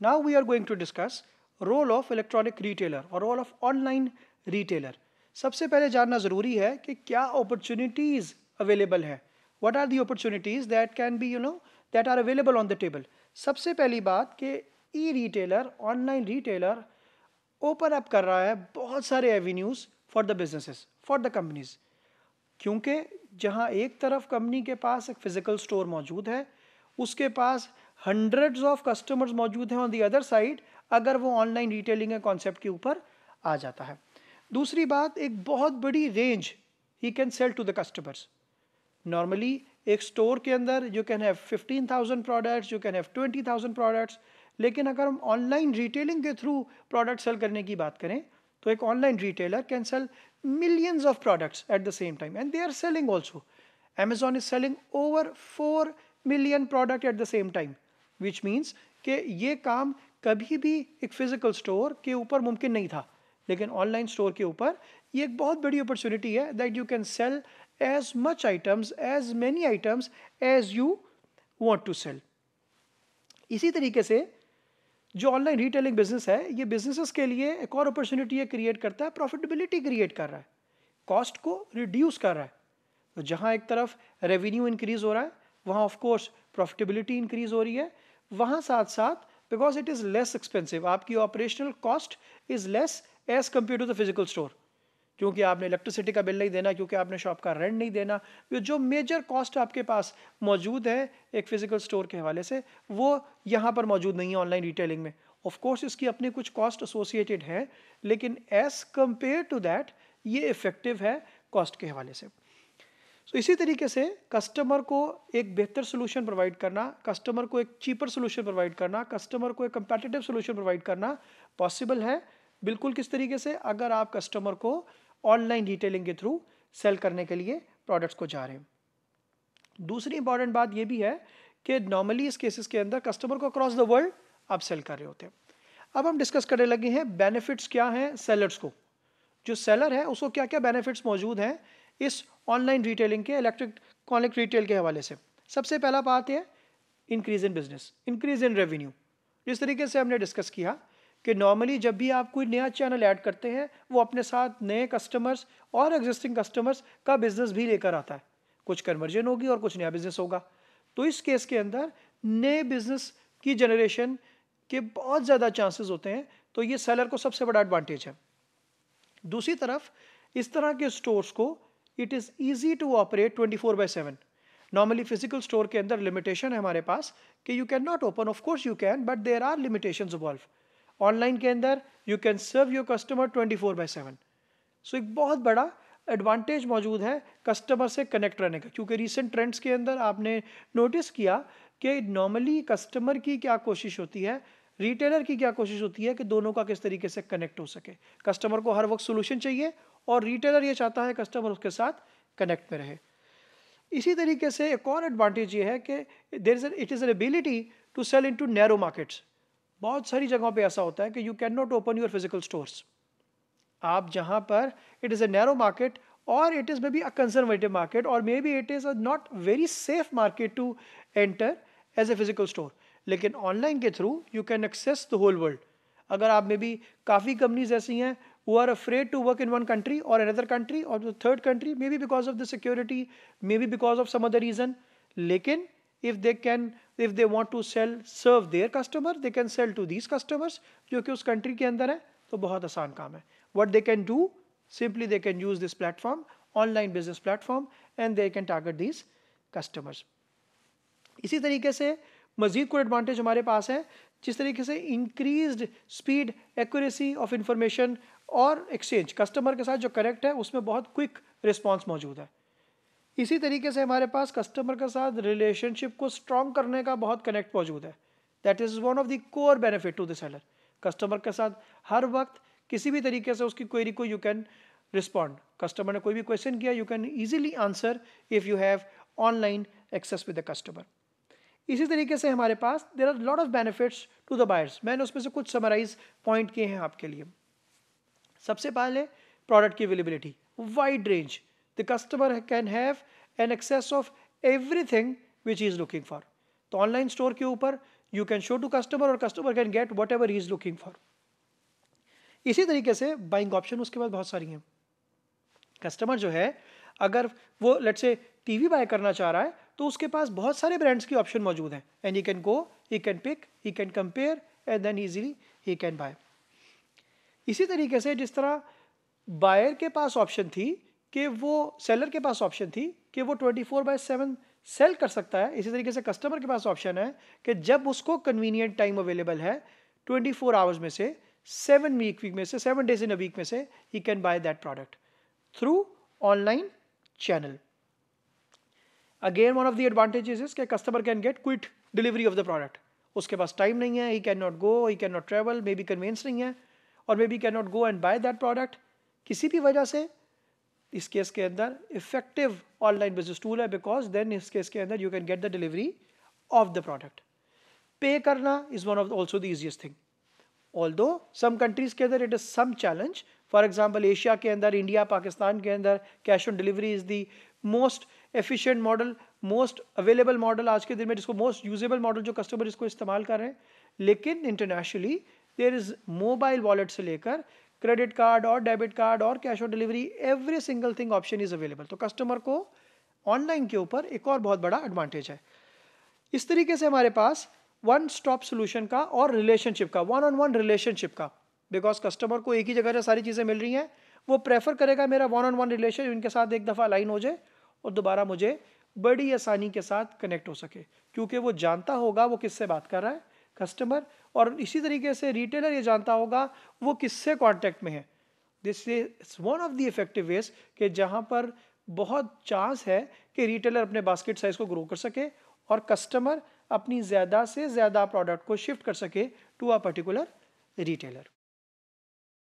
Now we are going to discuss role of electronic retailer or role of online retailer सबसे पहले जानना ज़रूरी है कि क्या opportunities अवेलेबल है what are the opportunities that can be you know that are available on the table सबसे पहली बात कि e retailer online retailer open up कर रहा है बहुत सारे avenues for the businesses for the companies क्योंकि जहाँ एक तरफ कंपनी के पास एक फ़िज़िकल स्टोर मौजूद है उसके पास हंड्रेड्स ऑफ कस्टमर्स मौजूद हैं ऑन दी अदर साइड अगर वो ऑनलाइन रिटेलिंग के कॉन्सेप्ट के ऊपर आ जाता है दूसरी बात एक बहुत बड़ी range he can sell to the customers normally एक स्टोर के अंदर you can have fifteen thousand products you can have twenty thousand products लेकिन अगर हम ऑनलाइन रिटेलिंग के थ्रू प्रोडक्ट सेल करने की बात करें तो एक online retailer can sell millions of products at the same time and they are selling also Amazon is selling over four million product at the same time which means कि ये काम कभी भी एक फ़िज़िकल स्टोर के ऊपर मुमकिन नहीं था लेकिन ऑनलाइन स्टोर के ऊपर ये एक बहुत बड़ी अपॉर्चुनिटी है that you can sell as much items as many items as you want to sell इसी तरीके से जो ऑनलाइन रिटेलिंग बिजनेस है ये बिजनेसेस के लिए एक और अपॉर्चुनिटी है क्रिएट करता है प्रॉफिटेबिलिटी क्रिएट कर रहा है कॉस्ट को रिड्यूस कर रहा है तो जहाँ एक तरफ रेवेन्यू इंक्रीज़ हो रहा है वहाँ ऑफ कोर्स प्रॉफिटेबिलिटी इंक्रीज़ हो रही है वहाँ साथ साथ because it is less expensive आपकी operational cost is less as compare to the physical store क्योंकि आपने इलेक्ट्रिसिटी का बिल नहीं देना क्योंकि आपने शॉप का रेंट नहीं देना जो मेजर कॉस्ट आपके पास मौजूद है एक फ़िज़िकल स्टोर के हवाले से वो यहाँ पर मौजूद नहीं है ऑनलाइन रिटेलिंग में ऑफ कोर्स इसकी अपनी कुछ कॉस्ट एसोसिएटेड हैं लेकिन एज़ कम्पेयर टू दैट ये इफ़ेक्टिव है कॉस्ट के हवाले से सो so, इसी तरीके से कस्टमर को एक बेहतर सोल्यूशन प्रोवाइड करना कस्टमर को एक चीपर सोल्यूशन प्रोवाइड करना कस्टमर को एक कंपेटेटिव सोल्यूशन प्रोवाइड करना पॉसिबल है बिल्कुल किस तरीके से अगर आप कस्टमर को ऑनलाइन रिटेलिंग के थ्रू सेल करने के लिए प्रोडक्ट्स को जा रहे हैं दूसरी इंपॉर्टेंट बात यह भी है कि नॉर्मली इस केसेस के अंदर कस्टमर को अक्रॉस द वर्ल्ड आप सेल कर रहे होते हैं अब हम डिस्कस करने लगे हैं बेनिफिट्स क्या हैं सेलर्स को जो सेलर है उसको क्या क्या बेनिफिट्स मौजूद हैं इस ऑनलाइन रिटेलिंग के इलेक्ट्रिक कॉनिक रिटेल के हवाले से सबसे पहला बात है increase in business increase in revenue जिस तरीके से हमने डिस्कस किया कि नॉर्मली जब भी आप कोई नया चैनल ऐड करते हैं वो अपने साथ नए कस्टमर्स और एग्जिस्टिंग कस्टमर्स का बिजनेस भी लेकर आता है कुछ कन्वर्जन होगी और कुछ नया बिजनेस होगा तो इस केस के अंदर नए बिजनेस की जनरेशन के बहुत ज़्यादा चांसेस होते हैं तो ये सेलर को सबसे बड़ा एडवांटेज है दूसरी तरफ इस तरह के स्टोर्स को it is easy to operate twenty four by seven normally physical store के अंदर लिमिटेशन है हमारे पास कि you can not open of course you can but there are limitation involve online के अंदर you can serve your customer twenty four by seven so एक बहुत बड़ा एडवांटेज मौजूद है कस्टमर से कनेक्ट रहने का क्योंकि रिसेंट ट्रेंड्स के अंदर आपने नोटिस किया कि नॉर्मली कस्टमर की क्या कोशिश होती है रिटेलर की क्या कोशिश होती है कि दोनों का किस तरीके से कनेक्ट हो सके कस्टमर को हर वक्त सोल्यूशन चाहिए और रिटेलर ये चाहता है कस्टमर उसके साथ कनेक्ट में रहे इसी तरीके से एक और एडवांटेज ये है कि there is it is an ability to sell in to narrow markets बहुत सारी जगहों पे ऐसा होता है कि you can not open your physical stores आप जहाँ पर it is a narrow market is may be a conservative market और may be it is a not very safe market to enter as a physical store लेकिन online के through you can access the whole world अगर आप may be काफ़ी companies ऐसी हैं who are afraid to work in one country or another country or the third country, maybe because of the security, maybe because of some other reason. Lekin, if they can, if they want to sell, serve their customer, they can sell to these customers, jo ki us country ke andar hai to bahut aasan kaam hai What they can do, simply they can use this platform, online business platform, and they can target these customers. isi tarike se mazid कोई advantage hamare paas hai जिस तरीके से increased speed accuracy of information और exchange customer के साथ जो connect है उसमें बहुत क्विक रिस्पॉन्स मौजूद है इसी तरीके से हमारे पास कस्टमर के साथ रिलेशनशिप को स्ट्रॉन्ग करने का बहुत कनेक्ट मौजूद है that is one of the core benefit to the seller customer के साथ हर वक्त किसी भी तरीके से उसकी क्वेरी को यू कैन रिस्पॉन्ड कस्टमर ने कोई भी क्वेश्चन किया you can easily answer if you have online access with the customer इसी तरीके से हमारे पास there are lot of benefits to the buyers मैंने उसमें से कुछ समराइज पॉइंट किए हैं आपके लिए सबसे पहले प्रोडक्ट की availability wide range the customer can have an access of everything which is looking for तो ऑनलाइन स्टोर के ऊपर you can show to customer और customer can get whatever he is looking for इसी तरीके से buying option उसके बाद बहुत सारी हैं कस्टमर जो है अगर वो लेट से टीवी बाय करना चाह रहा है तो उसके पास बहुत सारे ब्रांड्स के ऑप्शन मौजूद हैं and he can go he can pick he can compare and then easily he can buy इसी तरीके से जिस तरह बायर के पास ऑप्शन थी कि वो सेलर के पास ऑप्शन थी कि वो twenty four by seven sell कर सकता है इसी तरीके से कस्टमर के पास ऑप्शन है कि जब उसको कन्वीनियंट टाइम अवेलेबल है ट्वेंटी फोर आवर्स में से सेवन वीक वीक में से seven days in a week में से he can buy that product through online channel again one of the advantages is के customer can get quick delivery of the product उसके पास time नहीं है he can not go he can not travel may be convenience नहीं है और may be can not go and buy that product किसी भी वजह से इस केस के अंदर इफेक्टिव ऑनलाइन बिजनेस टूल है बिकॉज देन इस केस के अंदर you can get the delivery of the product pay करना is one of also the easiest thing although some countries के अंदर it is some challenge for example Asia के अंदर India Pakistan के अंदर cash on delivery is the most efficient model most available model आज के दिन में जिसको मोस्ट यूजेबल मॉडल जो कस्टमर इसको इस्तेमाल कर रहे हैं लेकिन internationally there is mobile wallet से लेकर क्रेडिट कार्ड और डेबिट कार्ड और cash on delivery every single thing option is available तो कस्टमर को ऑनलाइन के ऊपर एक और बहुत बड़ा एडवांटेज है इस तरीके से हमारे पास वन स्टॉप सोल्यूशन का और रिलेशनशिप का वन ऑन वन रिलेशनशिप का बिकॉज कस्टमर को एक ही जगह से सारी चीज़ें मिल रही हैं वो प्रेफर करेगा मेरा वन ऑन वन रिलेशन उनके साथ एक दफ़ा अलाइन हो जाए और दोबारा मुझे बड़ी आसानी के साथ कनेक्ट हो सके क्योंकि वो जानता होगा वो किससे बात कर रहा है कस्टमर और इसी तरीके से रिटेलर ये जानता होगा वो किससे कांटेक्ट में है this is one of the effective ways कि जहाँ पर बहुत चांस है कि रिटेलर अपने बास्केट साइज़ को ग्रो कर सके और कस्टमर अपनी ज़्यादा से ज़्यादा प्रोडक्ट को शिफ्ट कर सके टू अ पर्टिकुलर रिटेलर